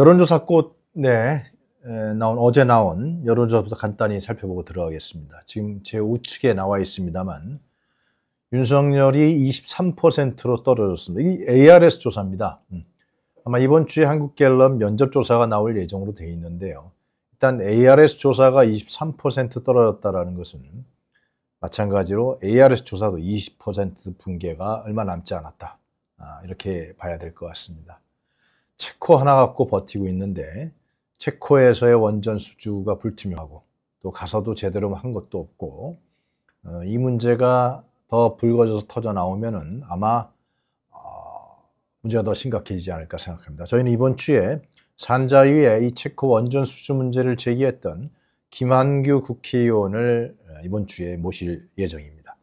여론조사 꽃네 나온 어제 나온 여론조사부터 간단히 살펴보고 들어가겠습니다. 지금 제 우측에 나와 있습니다만 윤석열이 23%로 떨어졌습니다. 이 ARS 조사입니다. 음. 아마 이번 주에 한국갤럽 면접 조사가 나올 예정으로 돼 있는데요. 일단 ARS 조사가 23% 떨어졌다라는 것은 마찬가지로 ARS 조사도 20% 붕괴가 얼마 남지 않았다. 아, 이렇게 봐야 될 것 같습니다. 체코 하나 갖고 버티고 있는데 체코에서의 원전 수주가 불투명하고 또 가서도 제대로 한 것도 없고 어, 이 문제가 더 불거져서 터져 나오면은 아마 어, 문제가 더 심각해지지 않을까 생각합니다. 저희는 이번 주에 산자위에 이 체코 원전 수주 문제를 제기했던 김한규 국회의원을 어, 이번 주에 모실 예정입니다.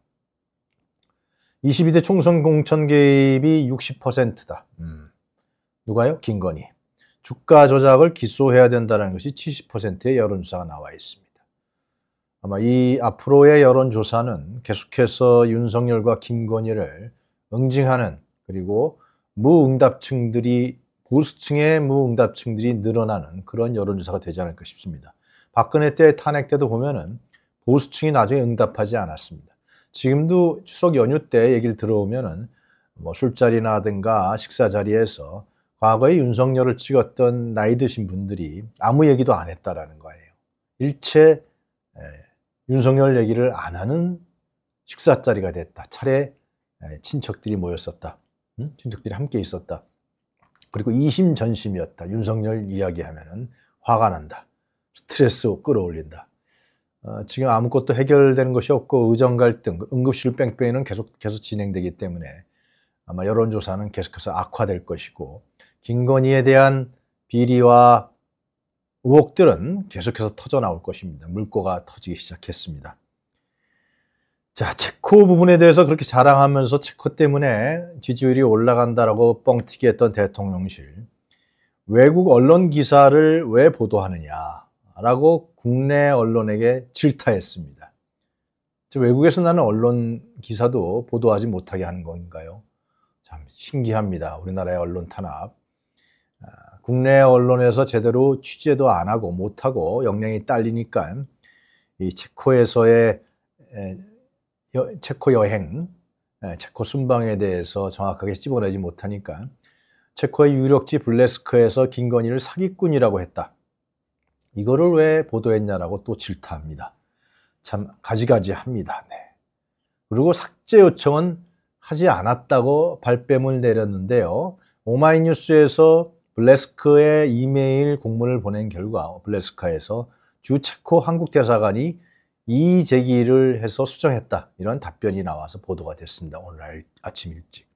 22대 총선 공천 개입이 60%다. 음. 누가요? 김건희. 주가 조작을 기소해야 된다는 것이 70%의 여론조사가 나와 있습니다. 아마 이 앞으로의 여론조사는 계속해서 윤석열과 김건희를 응징하는 그리고 무응답층들이 보수층의 무응답층들이 늘어나는 그런 여론조사가 되지 않을까 싶습니다. 박근혜 때 탄핵 때도 보면은 보수층이 나중에 응답하지 않았습니다. 지금도 추석 연휴 때 얘기를 들어오면은 뭐 술자리나든가 식사 자리에서 과거에 윤석열을 찍었던 나이 드신 분들이 아무 얘기도 안 했다라는 거예요. 일체 윤석열 얘기를 안 하는 식사 자리가 됐다. 차례 친척들이 모였었다. 친척들이 함께 있었다. 그리고 이심전심이었다. 윤석열 이야기하면은 화가 난다. 스트레스 끌어올린다. 어, 지금 아무것도 해결되는 것이 없고 의정 갈등, 응급실 뺑뺑이는 계속 계속 진행되기 때문에 아마 여론조사는 계속해서 악화될 것이고 김건희에 대한 비리와 의혹들은 계속해서 터져 나올 것입니다. 물꼬가 터지기 시작했습니다. 자, 체코 부분에 대해서 그렇게 자랑하면서 체코 때문에 지지율이 올라간다라고 뻥튀기 했던 대통령실. 외국 언론 기사를 왜 보도하느냐라고 국내 언론에게 질타했습니다. 외국에서 나는 언론 기사도 보도하지 못하게 하는 건가요? 참 신기합니다. 우리나라의 언론 탄압. 국내 언론에서 제대로 취재도 안 하고 못하고 역량이 딸리니까 이 체코에서의 체코 여행, 체코 순방에 대해서 정확하게 찝어내지 못하니까 체코의 유력지 블레스크에서 김건희를 사기꾼이라고 했다. 이거를 왜 보도했냐라고 또 질타합니다. 참 가지가지 합니다. 네. 그리고 삭제 요청은 하지 않았다고 발뺌을 내렸는데요. 오마이뉴스에서 블레스크의 이메일 공문을 보낸 결과 블레스카에서 주 체코 한국 대사관이 이 제기를 해서 수정했다 이런 답변이 나와서 보도가 됐습니다. 오늘 아침 일찍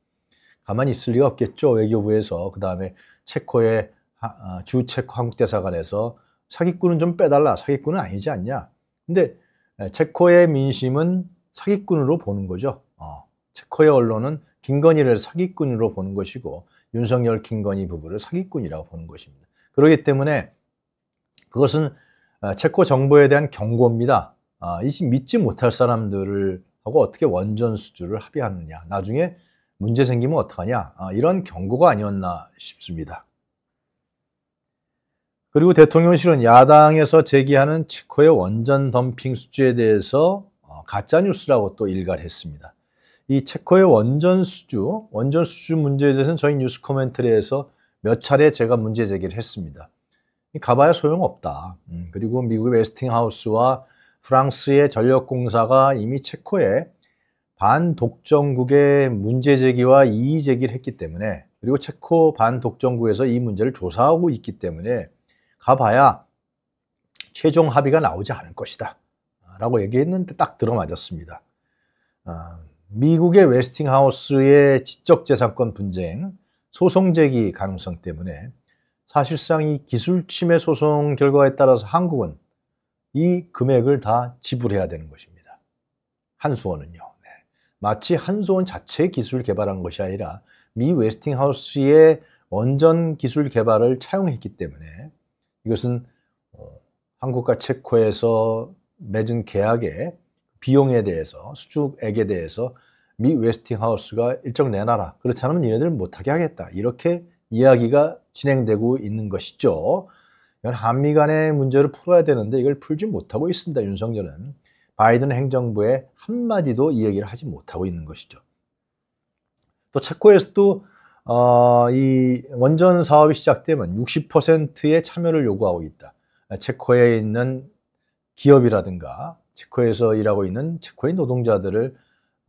가만히 있을 리가 없겠죠 외교부에서 그 다음에 체코의 어, 주 체코 한국 대사관에서 사기꾼은 좀 빼달라 사기꾼은 아니지 않냐. 근데 체코의 민심은 사기꾼으로 보는 거죠. 어. 체코의 언론은 김건희를 사기꾼으로 보는 것이고 윤석열 김건희 부부를 사기꾼이라고 보는 것입니다. 그렇기 때문에 그것은 아, 체코 정부에 대한 경고입니다. 이이 아, 믿지 못할 사람들을 하고 어떻게 원전 수주를 합의하느냐. 나중에 문제 생기면 어떡하냐. 아, 이런 경고가 아니었나 싶습니다. 그리고 대통령실은 야당에서 제기하는 체코의 원전 덤핑 수주에 대해서 어, 가짜뉴스라고 또 일갈했습니다. 이 체코의 원전 수주, 원전 수주 문제에 대해서는 저희 뉴스 코멘터리에서 몇 차례 제가 문제 제기를 했습니다. 가봐야 소용없다. 음, 그리고 미국의 웨스팅하우스와 프랑스의 전력공사가 이미 체코의 반독점국의 문제 제기와 이의 제기를 했기 때문에 그리고 체코 반독점국에서 이 문제를 조사하고 있기 때문에 가봐야 최종 합의가 나오지 않을 것이다. 라고 얘기했는데 딱 들어맞았습니다. 아, 미국의 웨스팅하우스의 지적재산권 분쟁 소송 제기 가능성 때문에 사실상 이 기술 침해 소송 결과에 따라서 한국은 이 금액을 다 지불해야 되는 것입니다. 한수원은요. 네. 마치 한수원 자체 기술 개발한 것이 아니라 미 웨스팅하우스의 원전 기술 개발을 차용했기 때문에 이것은 어, 한국과 체코에서 맺은 계약에 비용에 대해서 수축액에 대해서 미 웨스팅하우스가 일정 내놔라. 그렇지 않으면 얘네들은 못하게 하겠다. 이렇게 이야기가 진행되고 있는 것이죠. 이건 한미 간의 문제를 풀어야 되는데 이걸 풀지 못하고 있습니다. 윤석열은 바이든 행정부의 한마디도 이 얘기를 하지 못하고 있는 것이죠. 또 체코에서도 어, 이 원전 사업이 시작되면 60%의 참여를 요구하고 있다. 아, 체코에 있는 기업이라든가 체코에서 일하고 있는 체코의 노동자들을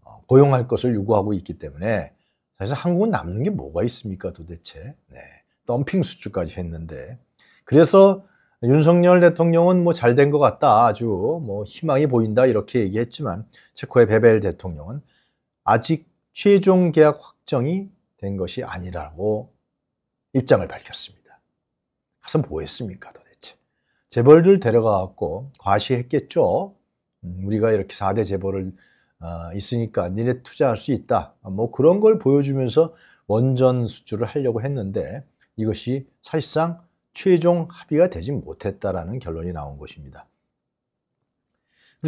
어, 고용할 것을 요구하고 있기 때문에 사실 한국은 남는 게 뭐가 있습니까 도대체? 네. 덤핑 수주까지 했는데 그래서 윤석열 대통령은 뭐 잘 된 것 같다 아주 뭐 희망이 보인다 이렇게 얘기했지만 체코의 베벨 대통령은 아직 최종 계약 확정이 된 것이 아니라고 입장을 밝혔습니다. 가서 뭐 했습니까 도대체? 재벌들 데려가갖고 과시했겠죠? 음, 우리가 이렇게 4대 재벌을 아, 있으니까 니네 투자할 수 있다. 아, 뭐 그런 걸 보여주면서 원전 수출을 하려고 했는데 이것이 사실상 최종 합의가 되지 못했다라는 결론이 나온 것입니다.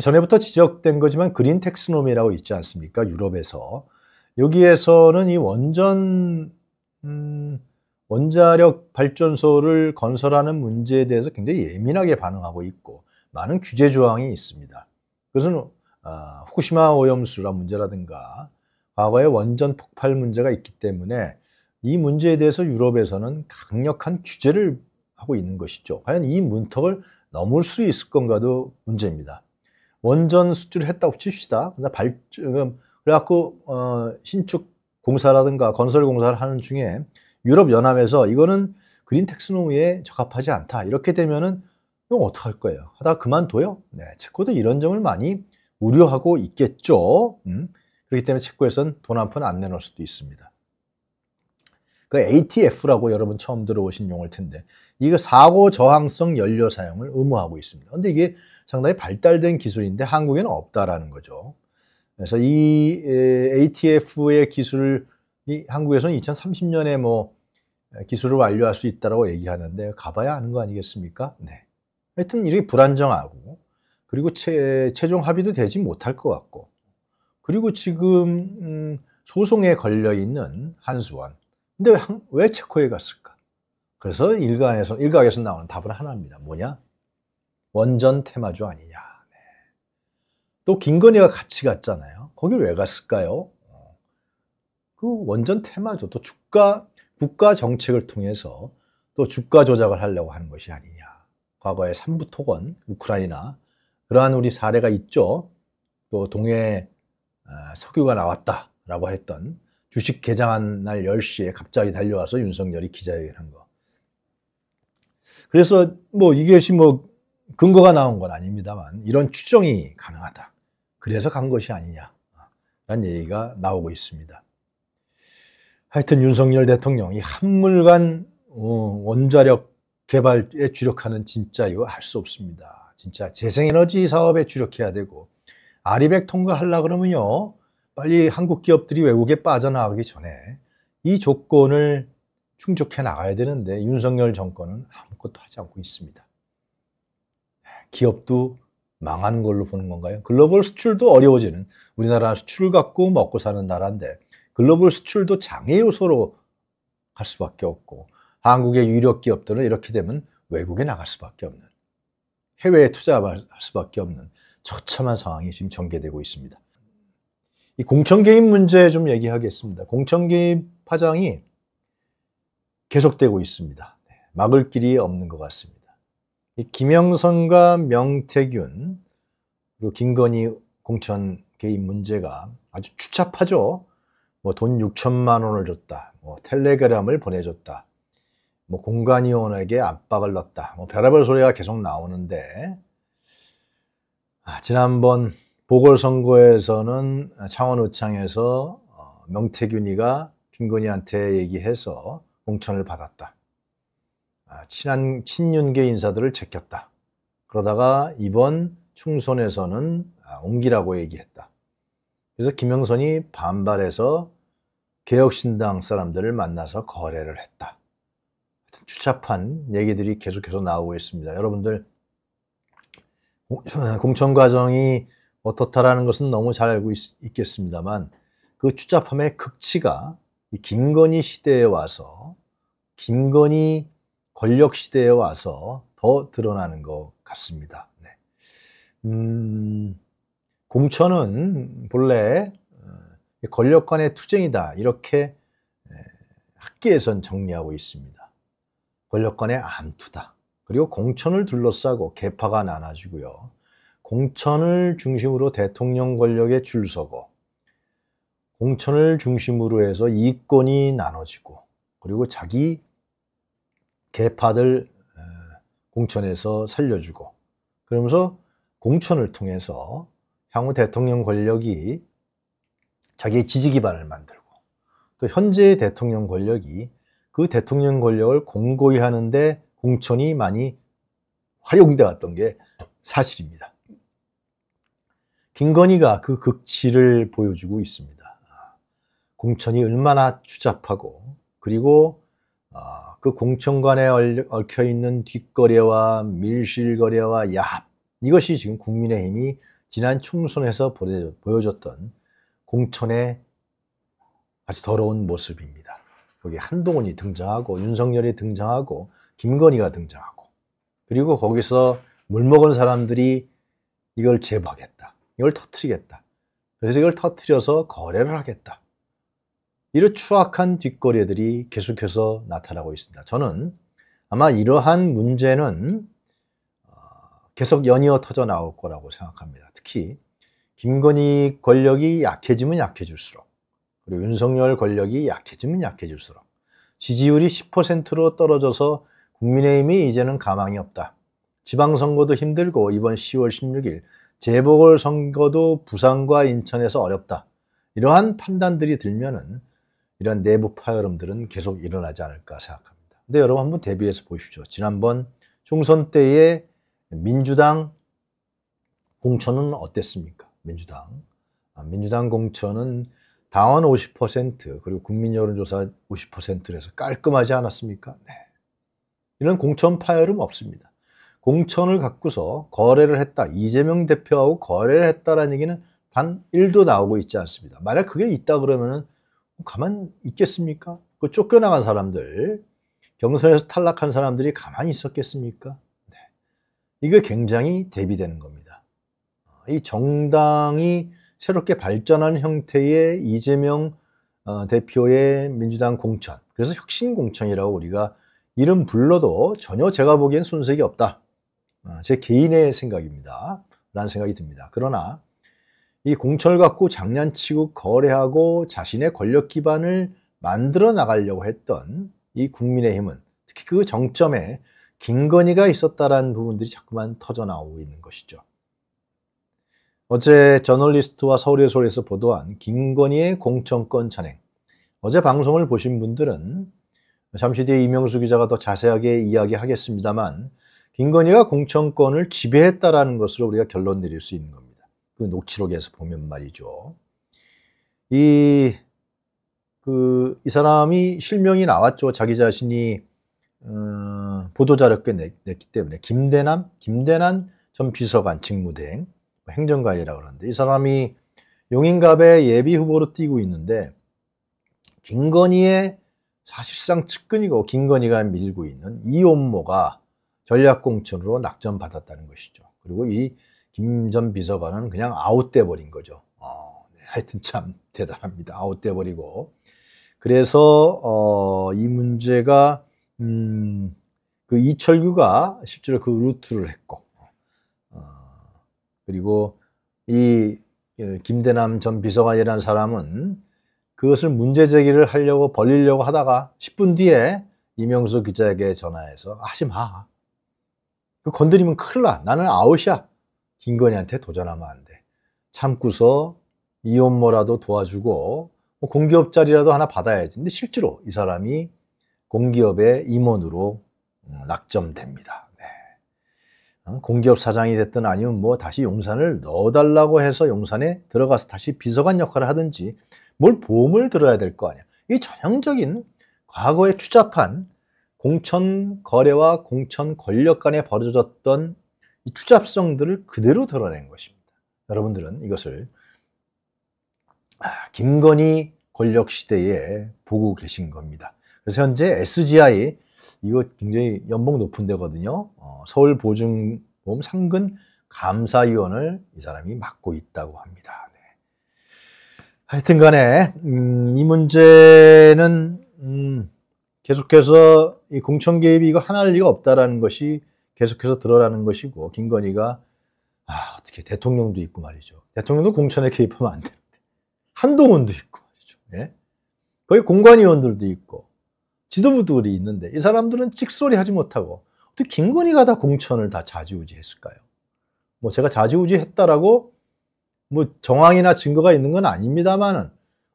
전에부터 지적된 거지만 그린 텍스노미라고 있지 않습니까? 유럽에서 여기에서는 이 원전 음, 원자력 발전소를 건설하는 문제에 대해서 굉장히 예민하게 반응하고 있고 많은 규제 조항이 있습니다. 그것은 아, 후쿠시마 오염수라 문제라든가 과거의 원전 폭발 문제가 있기 때문에 이 문제에 대해서 유럽에서는 강력한 규제를 하고 있는 것이죠. 과연 이 문턱을 넘을 수 있을 건가도 문제입니다. 원전 수출을 했다고 칩시다. 근데 발, 그래갖고, 어, 신축 공사라든가 건설 공사를 하는 중에 유럽연합에서 이거는 그린 텍스노미에 적합하지 않다. 이렇게 되면은 이건 어떡할 거예요? 하다 그만둬요? 네, 체코도 이런 점을 많이 우려하고 있겠죠. 음? 그렇기 때문에 체코에선 돈한 푼 안 내놓을 수도 있습니다. 그 ATF라고 여러분 처음 들어보신 용어일 텐데 이거 사고 저항성 연료 사용을 의무하고 있습니다. 근데 이게 상당히 발달된 기술인데 한국에는 없다라는 거죠. 그래서 이 ATF의 기술이 한국에서는 2030년에 뭐 기술을 완료할 수 있다라고 얘기하는데 가봐야 하는 거 아니겠습니까? 네. 하여튼 이렇게 불안정하고 그리고 최, 최종 합의도 되지 못할 것 같고 그리고 지금 음, 소송에 걸려 있는 한수원 근데 왜, 왜 체코에 갔을까? 그래서 일각에서 일각에서 나오는 답은 하나입니다. 뭐냐? 원전 테마주 아니냐. 네. 또 김건희가 같이 갔잖아요. 거길 왜 갔을까요? 어. 그 원전 테마주 또 주가 국가 정책을 통해서 또 주가 조작을 하려고 하는 것이 아니냐. 과거의 삼부토건, 우크라이나 그러한 우리 사례가 있죠. 또 동해 어, 석유가 나왔다라고 했던 주식 개장한 날 10시에 갑자기 달려와서 윤석열이 기자회견 한 거. 그래서 뭐 이것이 뭐 근거가 나온 건 아닙니다만 이런 추정이 가능하다. 그래서 간 것이 아니냐. 라는 얘기가 나오고 있습니다. 하여튼 윤석열 대통령이 한물간 어, 원자력 개발에 주력하는 진짜 이거 할수 없습니다. 진짜 재생에너지 사업에 주력해야 되고 아리백 통과하려 그러면요. 빨리 한국 기업들이 외국에 빠져나가기 전에 이 조건을 충족해 나가야 되는데 윤석열 정권은 아무것도 하지 않고 있습니다. 네, 기업도 망하는 걸로 보는 건가요? 글로벌 수출도 어려워지는 우리나라 수출 갖고 먹고 사는 나라인데 글로벌 수출도 장애 요소로 갈 수밖에 없고 한국의 유력 기업들은 이렇게 되면 외국에 나갈 수밖에 없는 해외에 투자할 수밖에 없는 처참한 상황이 지금 전개되고 있습니다. 이 공천개입 문제 좀 얘기하겠습니다. 공천개입 파장이 계속되고 있습니다. 네, 막을 길이 없는 것 같습니다. 김영선과 명태균 그리고 김건희 공천 개입 문제가 아주 추잡하죠. 뭐 돈 6천만 원을 줬다, 뭐 텔레그램을 보내줬다, 뭐공간이원에게 압박을 넣었다. 뭐 별의별 소리가 계속 나오는데 아, 지난번 보궐선거에서는 창원의창에서 어, 명태균이가 김건희한테 얘기해서 공천을 받았다. 아, 친한 친윤계 인사들을 제꼈다. 그러다가 이번 총선에서는 아, 옮기라고 얘기했다. 그래서 김영선이 반발해서 개혁신당 사람들을 만나서 거래를 했다. 추잡한 얘기들이 계속해서 나오고 있습니다. 여러분들 공천 과정이 어떻다라는 것은 너무 잘 알고 있, 겠습니다만그 추잡함의 극치가 김건희 시대에 와서 김건희 권력 시대에 와서 더 드러나는 것 같습니다. 네. 음, 공천은 본래 어, 권력 간의 투쟁이다 이렇게 학계에선 정리하고 있습니다. 권력권의 암투다. 그리고 공천을 둘러싸고 개파가 나눠지고요. 공천을 중심으로 대통령 권력의 줄서고 공천을 중심으로 해서 이권이 나눠지고 그리고 자기 개파들 어, 공천에서 살려주고 그러면서 공천을 통해서 향후 대통령 권력이 자기의 지지 기반을 만들고 또 현재의 대통령 권력이 그 대통령 권력을 공고히 하는데 공천이 많이 활용돼 왔던 게 사실입니다. 김건희가 그 극치를 보여주고 있습니다. 아, 공천이 얼마나 추잡하고 그리고 아, 그 공천관에 얽혀있는 뒷거래와 밀실거래와 야합 이것이 지금 국민의힘이 지난 총선에서 보여줬던 공천의 아주 더러운 모습입니다. 거기 한동훈이 등장하고 윤석열이 등장하고 김건희가 등장하고 그리고 거기서 물 먹은 사람들이 이걸 제보하겠다. 이걸 터트리겠다. 그래서 이걸 터트려서 거래를 하겠다. 이런 추악한 뒷거래들이 계속해서 나타나고 있습니다. 저는 아마 이러한 문제는 어, 계속 연이어 터져 나올 거라고 생각합니다. 특히 김건희 권력이 약해지면 약해질수록 그리고 윤석열 권력이 약해지면 약해질수록 지지율이 10%로 떨어져서 국민의힘이 이제는 가망이 없다. 지방선거도 힘들고 이번 10월 16일 재보궐선거도 부산과 인천에서 어렵다. 이러한 판단들이 들면은 이런 내부 파열음들은 계속 일어나지 않을까 생각합니다. 근데 여러분 한번 대비해서 보시죠 지난번 총선 때의 민주당 공천은 어땠습니까? 민주당. 아, 민주당 공천은 당원 50% 그리고 국민 여론조사 50%에서 깔끔하지 않았습니까? 네. 이런 공천 파열음 없습니다. 공천을 갖고서 거래를 했다. 이재명 대표하고 거래를 했다라는 얘기는 단 1도 나오고 있지 않습니다. 만약 그게 있다 그러면은 가만 있겠습니까? 그 쫓겨나간 사람들, 경선에서 탈락한 사람들이 가만히 있었겠습니까? 네. 이거 굉장히 대비되는 겁니다. 이 정당이 새롭게 발전한 형태의 이재명 어, 대표의 민주당 공천 그래서 혁신 공천이라고 우리가 이름 불러도 전혀 제가 보기엔 순색이 없다 어, 제 개인의 생각입니다 라는 생각이 듭니다 그러나 이 공천을 갖고 장난치고 거래하고 자신의 권력 기반을 만들어 나가려고 했던 이 국민의힘은 특히 그 정점에 김건희가 있었다라는 부분들이 자꾸만 터져나오고 있는 것이죠. 어제 저널리스트와 서울의소리에서 보도한 김건희의 공천권 찬행. 어제 방송을 보신 분들은 잠시 뒤에 이명수 기자가 더 자세하게 이야기하겠습니다만 김건희가 공천권을 지배했다라는 것으로 우리가 결론 내릴 수 있는 겁니다. 그 녹취록에서 보면 말이죠. 이, 그, 이 사람이 실명이 나왔죠. 자기 자신이, 어, 보도자료 꽤 냈, 냈기 때문에. 김대남, 김대남 전 비서관 직무대행. 행정관이라고 그러는데 이 사람이 용인갑의 예비 후보로 뛰고 있는데 김건희의 사실상 측근이고 김건희가 밀고 있는 이혼모가 전략공천으로 낙점받았다는 것이죠. 그리고 이 김 전 비서관은 그냥 아웃돼 버린 거죠. 어, 네, 하여튼 참 대단합니다. 아웃돼 버리고 그래서 어, 이 문제가 음, 그 이철규가 실제로 그 루트를 했고 그리고 이 어, 김대남 전 비서관이라는 사람은 그것을 문제 제기를 하려고 벌리려고 하다가 10분 뒤에 이명수 기자에게 전화해서 하지 마. 건드리면 큰일 나. 나는 아웃이야. 김건희한테 도전하면 안 돼. 참고서 이혼모라도 도와주고 뭐 공기업 자리라도 하나 받아야지. 근데 실제로 이 사람이 공기업의 임원으로 음, 낙점됩니다. 어? 공기업 사장이 됐든 아니면 뭐 다시 용산을 넣어달라고 해서 용산에 들어가서 다시 비서관 역할을 하든지 뭘 보험을 들어야 될 거 아니야. 이 전형적인 과거에 추잡한 공천 거래와 공천 권력 간에 벌어졌던 이 추잡성들을 그대로 드러낸 것입니다. 여러분들은 이것을 아, 김건희 권력 시대에 보고 계신 겁니다. 그래서 현재 SGI 이거 굉장히 연봉 높은 데거든요. 어, 서울 보증보험 상근 감사위원을 이 사람이 맡고 있다고 합니다. 네. 하여튼 간에, 음, 이 문제는, 음, 계속해서 이 공천 개입이 이거 하나일 리가 없다라는 것이 계속해서 드러나는 것이고, 김건희가, 아, 어떻게 대통령도 있고 말이죠. 대통령도 공천에 개입하면 안 되는데. 한동훈도 있고 말이죠. 네. 거의 공관위원들도 있고, 지도부들이 있는데 이 사람들은 찍소리 하지 못하고 어떻게 김건희가 다 공천을 다 좌지우지했을까요? 뭐 제가 좌지우지했다라고 뭐 정황이나 증거가 있는 건 아닙니다만은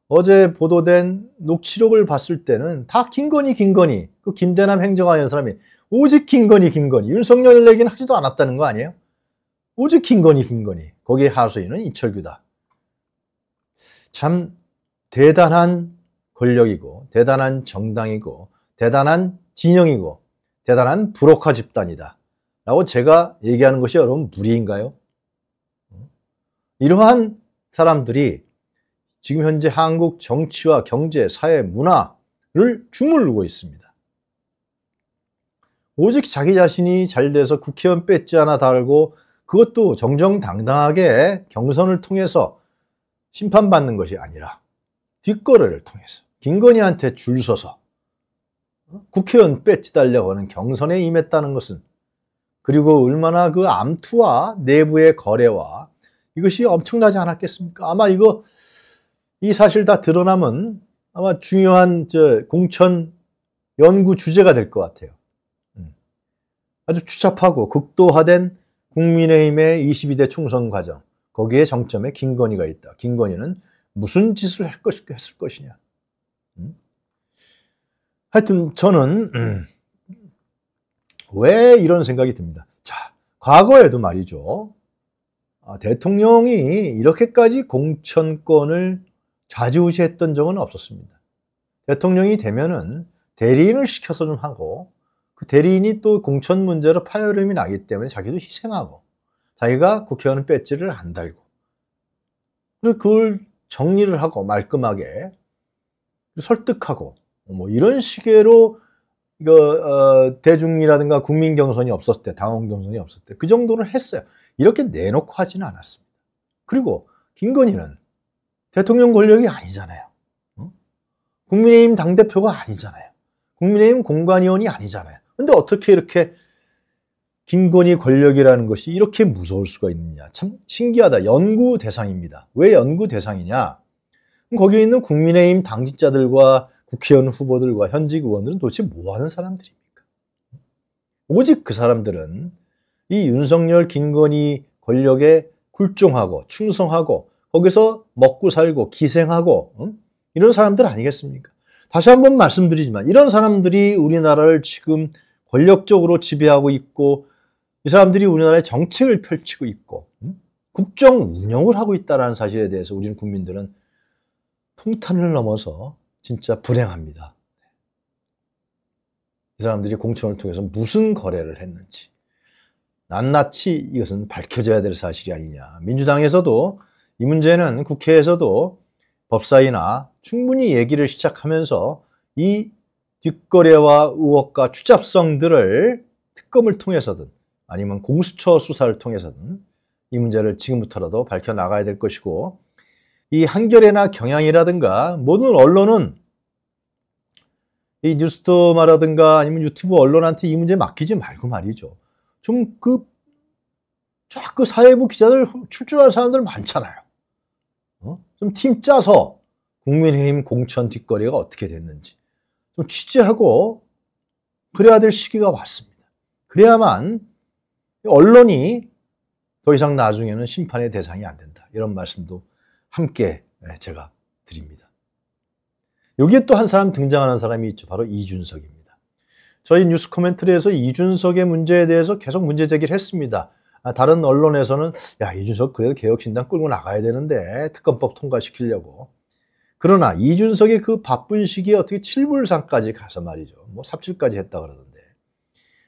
어제 보도된 녹취록을 봤을 때는 다 김건희 김건희 그 김대남 행정관이 사람이 오직 김건희 김건희 윤석열 얘기는 하지도 않았다는 거 아니에요? 오직 김건희 김건희 거기에 하수인은 이철규다. 참 대단한 권력이고 대단한 정당이고 대단한 진영이고 대단한 브로커 집단이다. 라고 제가 얘기하는 것이 여러분 무리인가요? 이러한 사람들이 지금 현재 한국 정치와 경제, 사회, 문화를 주물르고 있습니다. 오직 자기 자신이 잘 돼서 국회의원 뺏지 않아 달고 그것도 정정당당하게 경선을 통해서 심판받는 것이 아니라 뒷거래를 통해서 김건희한테 줄 서서 국회의원 배지 달려고 하는 경선에 임했다는 것은 그리고 얼마나 그 암투와 내부의 거래와 이것이 엄청나지 않았겠습니까? 아마 이거 이 사실 다 드러나면 아마 중요한 저 공천 연구 주제가 될 것 같아요. 음. 아주 추잡하고 극도화된 국민의힘의 22대 총선 과정 거기에 정점에 김건희가 있다. 김건희는 무슨 짓을 할 것, 했을 것이냐. 하여튼 저는 음, 왜 이런 생각이 듭니다. 자, 과거에도 말이죠. 아, 대통령이 이렇게까지 공천권을 좌지우지했던 적은 없었습니다. 대통령이 되면은 대리인을 시켜서 좀 하고 그 대리인이 또 공천 문제로 파열음이 나기 때문에 자기도 희생하고 자기가 국회의원 배지를 안 달고 그리고 그걸 정리를 하고 말끔하게 설득하고 뭐 이런 식으로 이거 어, 대중이라든가 국민 경선이 없었을 때, 당원 경선이 없었을 때 그정도는 했어요. 이렇게 내놓고 하지는 않았습니다. 그리고 김건희는 대통령 권력이 아니잖아요. 국민의힘 당 대표가 아니잖아요. 국민의힘 공관위원이 아니잖아요. 근데 어떻게 이렇게 김건희 권력이라는 것이 이렇게 무서울 수가 있느냐. 참 신기하다. 연구 대상입니다. 왜 연구 대상이냐? 거기에 있는 국민의힘 당직자들과 국회의원 후보들과 현직 의원들은 도대체 뭐 하는 사람들입니까? 오직 그 사람들은 이 윤석열, 김건희 권력에 굴종하고 충성하고 거기서 먹고 살고 기생하고 음? 이런 사람들 아니겠습니까? 다시 한번 말씀드리지만 이런 사람들이 우리나라를 지금 권력적으로 지배하고 있고 이 사람들이 우리나라의 정책을 펼치고 있고 음? 국정 운영을 하고 있다는 사실에 대해서 우리는 국민들은 통탄을 넘어서 진짜 불행합니다. 이 사람들이 공천을 통해서 무슨 거래를 했는지 낱낱이 이것은 밝혀져야 될 사실이 아니냐. 민주당에서도 이 문제는 국회에서도 법사위나 충분히 얘기를 시작하면서 이 뒷거래와 의혹과 추잡성들을 특검을 통해서든 아니면 공수처 수사를 통해서든 이 문제를 지금부터라도 밝혀나가야 될 것이고 이 한겨레나 경향이라든가 모든 언론은 이 뉴스토마라든가 아니면 유튜브 언론한테 이 문제 맡기지 말고 말이죠. 좀그 자꾸 그 사회부 기자들 출중한 사람들 많잖아요. 어? 좀 팀 짜서 국민의힘 공천 뒷거리가 어떻게 됐는지 좀 취재하고 그래야 될 시기가 왔습니다. 그래야만 언론이 더 이상 나중에는 심판의 대상이 안 된다. 이런 말씀도 함께 예, 제가 드립니다. 여기에 또 한 사람 등장하는 사람이 있죠. 바로 이준석입니다. 저희 뉴스 코멘트리에서 이준석의 문제에 대해서 계속 문제 제기를 했습니다. 아, 다른 언론에서는 야 이준석 그래도 개혁신당 끌고 나가야 되는데 특검법 통과시키려고 그러나 이준석의 그 바쁜 시기에 어떻게 칠불상까지 가서 말이죠 뭐 삽질까지 했다 그러던데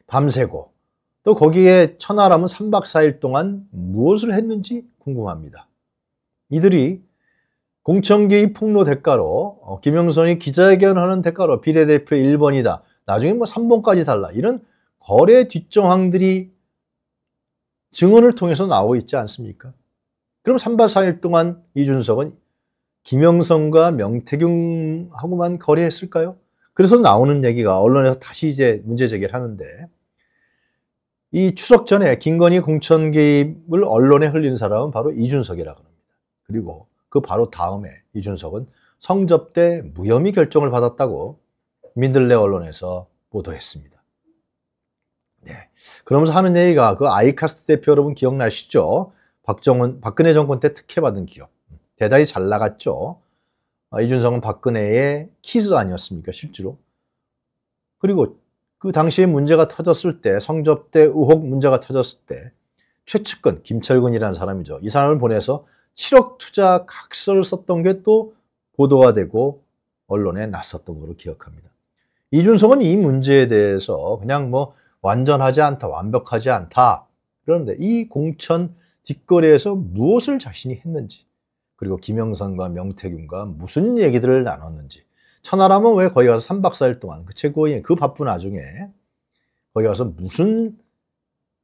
밤새고 또 거기에 천하람은 3박 4일 동안 무엇을 했는지 궁금합니다 이들이 공천개입 폭로 대가로 어, 김영선이 기자회견하는 대가로 비례대표 1번이다. 나중에 뭐 3번까지 달라. 이런 거래 뒷정황들이 증언을 통해서 나오고 있지 않습니까? 그럼 3박 4일 동안 이준석은 김영선과 명태균하고만 거래했을까요? 그래서 나오는 얘기가 언론에서 다시 이제 문제 제기를 하는데 이 추석 전에 김건희 공천 개입을 언론에 흘린 사람은 바로 이준석이라고 합니다. 그리고 그 바로 다음에 이준석은 성접대 무혐의 결정을 받았다고 민들레 언론에서 보도했습니다. 네. 그러면서 하는 얘기가 그 아이카스 트 대표 여러분 기억나시죠? 박정은 박근혜 정권 때 특혜 받은 기업 대단히 잘 나갔죠. 아, 이준석은 박근혜의 키즈 아니었습니까 실제로? 그리고 그 당시에 문제가 터졌을 때 성접대 의혹 문제가 터졌을 때 최측근 김철근이라는 사람이죠. 이 사람을 보내서 7억 투자 각서를 썼던 게 또 보도가 되고 언론에 났었던 걸로 기억합니다. 이준석은 이 문제에 대해서 그냥 뭐 완전하지 않다, 완벽하지 않다. 그런데 이 공천 뒷거래에서 무엇을 자신이 했는지, 그리고 김영선과 명태균과 무슨 얘기들을 나눴는지, 천하람은 왜 거기 가서 3박 4일 동안 그최고의그 바쁜 와중에 거기 가서 무슨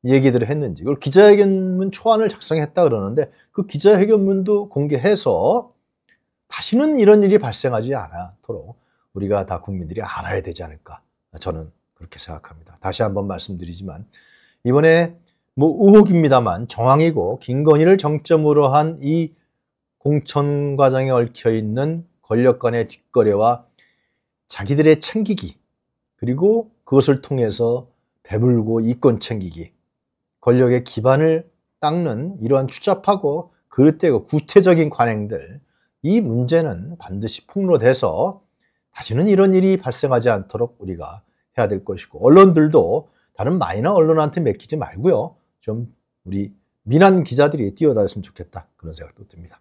얘기들을 했는지 그리고 기자회견문 초안을 작성했다 그러는데 그 기자회견문도 공개해서 다시는 이런 일이 발생하지 않도록 우리가 다 국민들이 알아야 되지 않을까 저는 그렇게 생각합니다. 다시 한번 말씀드리지만 이번에 뭐 의혹입니다만 정황이고 김건희를 정점으로 한 이 공천 과정에 얽혀 있는 권력 간의 뒷거래와 자기들의 챙기기 그리고 그것을 통해서 배불고 이권 챙기기 권력의 기반을 닦는 이러한 추잡하고 그릇되고 구태적인 관행들 이 문제는 반드시 폭로돼서 다시는 이런 일이 발생하지 않도록 우리가 해야 될 것이고 언론들도 다른 마이너 언론한테 맡기지 말고요 좀 우리 민한 기자들이 뛰어다녔으면 좋겠다 그런 생각도 듭니다.